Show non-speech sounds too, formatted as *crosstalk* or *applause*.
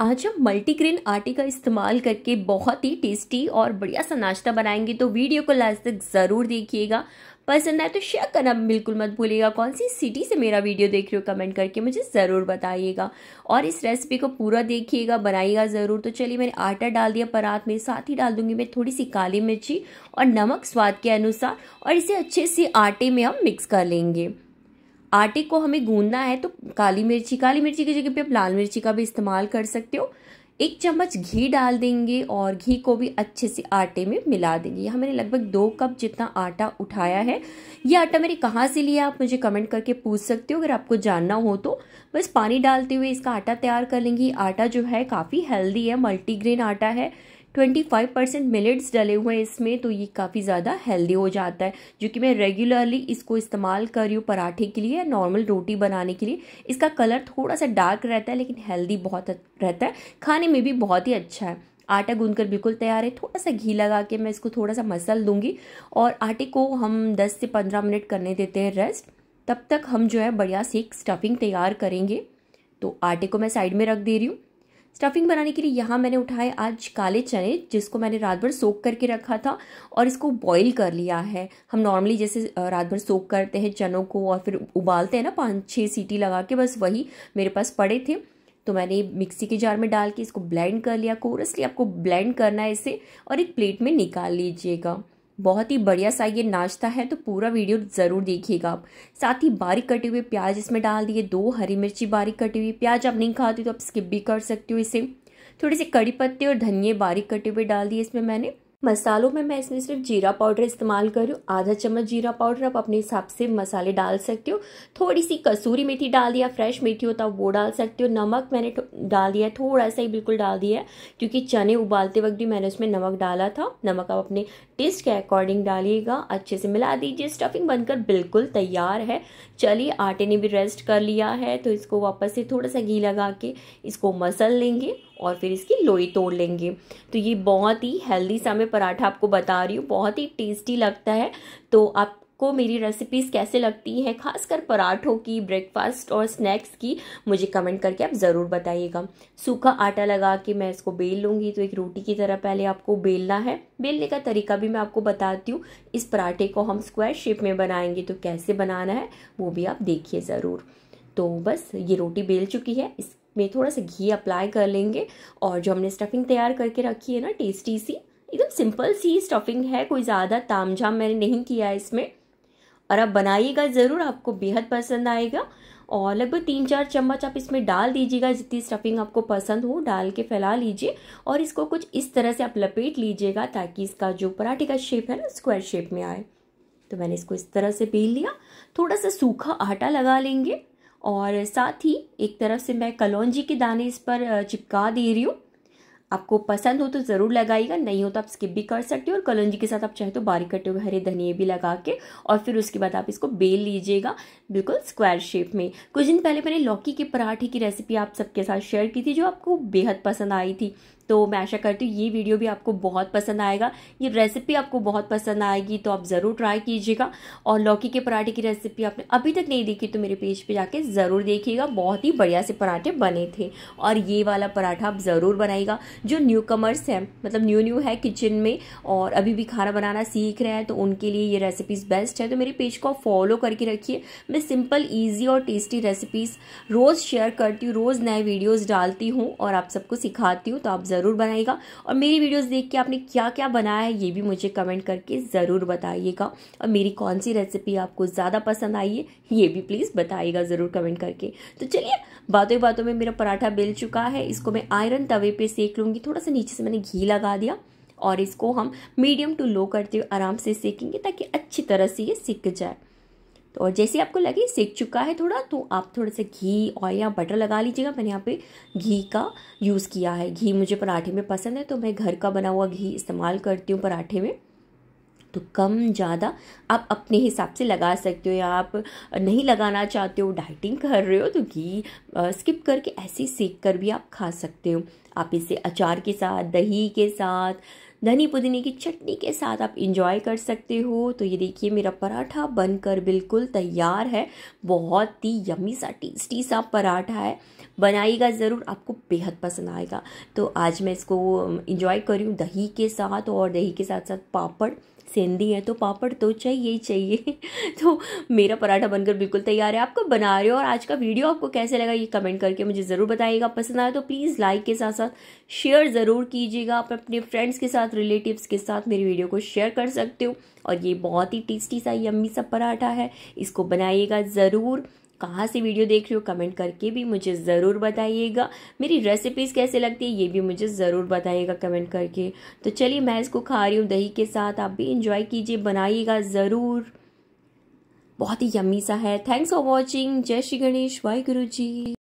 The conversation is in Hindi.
आज हम मल्टीग्रेन आटे का इस्तेमाल करके बहुत ही टेस्टी और बढ़िया सा नाश्ता बनाएंगे तो वीडियो को लास्ट तक ज़रूर देखिएगा पसंद आए तो शेयर करना बिल्कुल मत भूलिएगा कौन सी सिटी से मेरा वीडियो देख रहे हो कमेंट करके मुझे ज़रूर बताइएगा और इस रेसिपी को पूरा देखिएगा बनाइएगा ज़रूर तो चलिए मैंने आटा डाल दिया परात में साथ ही डाल दूंगी मैं थोड़ी सी काली मिर्ची और नमक स्वाद के अनुसार और इसे अच्छे से आटे में हम मिक्स कर लेंगे आटे को हमें गूंदना है तो काली मिर्ची काली मिर्ची की जगह पे आप लाल मिर्ची का भी इस्तेमाल कर सकते हो एक चम्मच घी डाल देंगे और घी को भी अच्छे से आटे में मिला देंगे यहाँ मैंने लगभग दो कप जितना आटा उठाया है ये आटा मैंने कहाँ से लिया आप मुझे कमेंट करके पूछ सकते हो अगर आपको जानना हो तो बस पानी डालते हुए इसका आटा तैयार कर लेंगे आटा जो है काफ़ी हेल्दी है मल्टीग्रेन आटा है ट्वेंटी फाइव परसेंट मिलेट्स डले हुए हैं इसमें तो ये काफ़ी ज़्यादा हेल्दी हो जाता है जो कि मैं रेगुलरली इसको इस्तेमाल कर रही हूँ पराठे के लिए नॉर्मल रोटी बनाने के लिए इसका कलर थोड़ा सा डार्क रहता है लेकिन हेल्दी बहुत रहता है खाने में भी बहुत ही अच्छा है आटा गूंद कर बिल्कुल तैयार है थोड़ा सा घी लगा के मैं इसको थोड़ा सा मसल दूंगी और आटे को हम 10 से 15 मिनट करने देते हैं रेस्ट तब तक हम जो है बढ़िया से एक स्टफिंग तैयार करेंगे तो आटे को मैं साइड में रख दे रही हूँ स्टफिंग बनाने के लिए यहाँ मैंने उठाए आज काले चने जिसको मैंने रात भर सोख करके रखा था और इसको बॉईल कर लिया है हम नॉर्मली जैसे रात भर सोख करते हैं चनों को और फिर उबालते हैं ना पाँच छः सीटी लगा के बस वही मेरे पास पड़े थे तो मैंने मिक्सी के जार में डाल के इसको ब्लेंड कर लिया कोरसली आपको ब्लेंड करना है इसे और एक प्लेट में निकाल लीजिएगा बहुत ही बढ़िया सा ये नाश्ता है तो पूरा वीडियो ज़रूर देखिएगा आप साथ ही बारीक कटे हुए प्याज इसमें डाल दिए दो हरी मिर्ची बारीक कटी हुई प्याज आप नहीं खाते तो आप स्किप भी कर सकते हो इसे थोड़े से कड़ी पत्ते और धनिए बारीक कटे हुए डाल दिए इसमें मैंने मसालों में मैं इसमें सिर्फ जीरा पाउडर इस्तेमाल कर रही हूँ आधा चम्मच जीरा पाउडर आप अपने हिसाब से मसाले डाल सकते हो थोड़ी सी कसूरी मेथी डाल दिया फ्रेश मेथी होता वो डाल सकते हो नमक मैंने डाल दिया है थोड़ा सा ही बिल्कुल डाल दिया है क्योंकि चने उबालते वक्त भी मैंने उसमें नमक डाला था नमक आप अपने टेस्ट के अकॉर्डिंग डालिएगा अच्छे से मिला दीजिए स्टफिंग बनकर बिल्कुल तैयार है चलिए आटे ने भी रेस्ट कर लिया है तो इसको वापस से थोड़ा सा घी लगा के इसको मसल लेंगे और फिर इसकी लोई तोड़ लेंगे तो ये बहुत ही हेल्दी सा मैं पराठा आपको बता रही हूँ बहुत ही टेस्टी लगता है तो आप आपको मेरी रेसिपीज़ कैसे लगती हैं खासकर पराठों की ब्रेकफास्ट और स्नैक्स की मुझे कमेंट करके आप ज़रूर बताइएगा सूखा आटा लगा के मैं इसको बेल लूँगी तो एक रोटी की तरह पहले आपको बेलना है बेलने का तरीका भी मैं आपको बताती हूँ इस पराठे को हम स्क्वायर शेप में बनाएंगे तो कैसे बनाना है वो भी आप देखिए ज़रूर तो बस ये रोटी बेल चुकी है इसमें थोड़ा सा घी अप्लाई कर लेंगे और जो हमने स्टफिंग तैयार करके रखी है ना टेस्टी सी एकदम सिंपल सी स्टफिंग है कोई ज़्यादा ताम झाम मैंने नहीं किया है इसमें और आप बनाइएगा ज़रूर आपको बेहद पसंद आएगा और लगभग तीन चार चम्मच आप इसमें डाल दीजिएगा जितनी स्टफिंग आपको पसंद हो डाल के फैला लीजिए और इसको कुछ इस तरह से आप लपेट लीजिएगा ताकि इसका जो पराठे का शेप है ना स्क्वायर शेप में आए तो मैंने इसको इस तरह से बेल लिया थोड़ा सा सूखा आटा लगा लेंगे और साथ ही एक तरफ से मैं कलौंजी के दाने इस पर चिपका दे रही हूँ आपको पसंद हो तो ज़रूर लगाइएगा नहीं हो तो आप स्किप भी कर सकते हो और कलौजी के साथ आप चाहे तो बारीक कटे हुए हरे धनिए भी लगा के और फिर उसके बाद आप इसको बेल लीजिएगा बिल्कुल स्क्वायर शेप में कुछ दिन पहले मैंने लौकी के पराठे की रेसिपी आप सबके साथ शेयर की थी जो आपको बेहद पसंद आई थी तो मैं आशा करती हूँ ये वीडियो भी आपको बहुत पसंद आएगा ये रेसिपी आपको बहुत पसंद आएगी तो आप ज़रूर ट्राई कीजिएगा और लौकी के पराठे की रेसिपी आपने अभी तक नहीं देखी तो मेरे पेज पे जाके ज़रूर देखिएगा बहुत ही बढ़िया से पराठे बने थे और ये वाला पराठा आप ज़रूर बनाएगा जो न्यू कमर्स हैं मतलब न्यू न्यू है किचन में और अभी भी खाना बनाना सीख रहे हैं तो उनके लिए ये रेसिपीज़ बेस्ट है तो मेरे पेज को फॉलो करके रखिए मैं सिंपल ईजी और टेस्टी रेसिपीज़ रोज़ शेयर करती हूँ रोज़ नए वीडियोज़ डालती हूँ और आप सबको सिखाती हूँ तो आप ज़रूर ज़रूर बनाइएगा और मेरी वीडियोस देख के आपने क्या क्या बनाया है ये भी मुझे कमेंट करके ज़रूर बताइएगा और मेरी कौन सी रेसिपी आपको ज़्यादा पसंद आई है ये भी प्लीज़ बताइएगा ज़रूर कमेंट करके तो चलिए बातों बातों में मेरा पराठा बेल चुका है इसको मैं आयरन तवे पर सेक लूँगी थोड़ा सा नीचे से मैंने घी लगा दिया और इसको हम मीडियम टू लो करते हुए आराम से सेकेंगे ताकि अच्छी तरह से ये सिक जाए तो और जैसे आपको लगे सेक चुका है थोड़ा तो आप थोड़ा सा घी ऑयल या बटर लगा लीजिएगा मैंने यहाँ पे घी का यूज़ किया है घी मुझे पराठे में पसंद है तो मैं घर का बना हुआ घी इस्तेमाल करती हूँ पराठे में तो कम ज़्यादा आप अपने हिसाब से लगा सकते हो या आप नहीं लगाना चाहते हो डाइटिंग कर रहे हो तो घी स्किप करके ऐसे सेक कर भी आप खा सकते हो आप इसे अचार के साथ दही के साथ धनी पुदीने की चटनी के साथ आप इंजॉय कर सकते हो तो ये देखिए मेरा पराठा बनकर बिल्कुल तैयार है बहुत ही यमी सा टेस्टी सा पराठा है बनाइएगा ज़रूर आपको बेहद पसंद आएगा तो आज मैं इसको इंजॉय um, करी हूँ दही के साथ और दही के साथ साथ पापड़ सिंधी है तो पापड़ तो चाहिए ही चाहिए *laughs* तो मेरा पराठा बनकर बिल्कुल तैयार है आपको बना रहे हो और आज का वीडियो आपको कैसे लगा ये कमेंट करके मुझे ज़रूर बताइएगा पसंद आया तो प्लीज़ लाइक के साथ साथ शेयर ज़रूर कीजिएगा आप अपने फ्रेंड्स के साथ रिलेटिव्स के साथ मेरी वीडियो को शेयर कर सकते हो और ये बहुत ही टेस्टी सा यम्मी सा पराठा है इसको बनाइएगा ज़रूर कहाँ से वीडियो देख रहे हो कमेंट करके भी मुझे ज़रूर बताइएगा मेरी रेसिपीज़ कैसे लगती है ये भी मुझे ज़रूर बताइएगा कमेंट करके तो चलिए मैं इसको खा रही हूँ दही के साथ आप भी इंजॉय कीजिए बनाइएगा ज़रूर बहुत ही यम्मी सा है थैंक्स फॉर वॉचिंग जय श्री गणेश वाहिगुरु जी